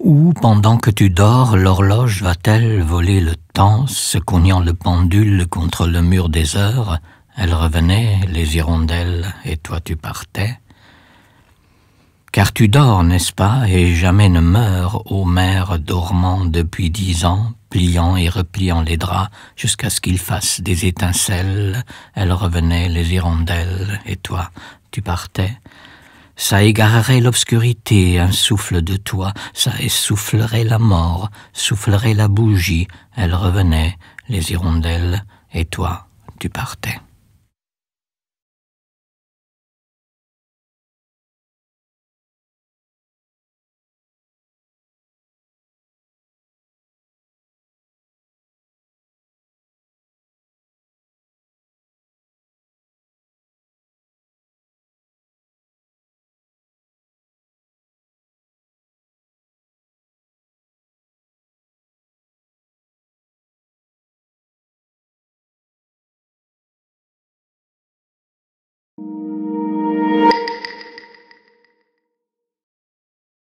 Où, pendant que tu dors, l'horloge va-t-elle voler le temps, se cognant le pendule contre le mur des heures Elle revenait, les hirondelles, et toi tu partais. Car tu dors, n'est-ce pas, et jamais ne meurs, ô mère dormant depuis dix ans, pliant et repliant les draps, jusqu'à ce qu'ils fassent des étincelles, elles revenaient les hirondelles, et toi, tu partais. Ça égarerait l'obscurité, un souffle de toi, ça essoufflerait la mort, soufflerait la bougie, elle revenait, les hirondelles, et toi, tu partais.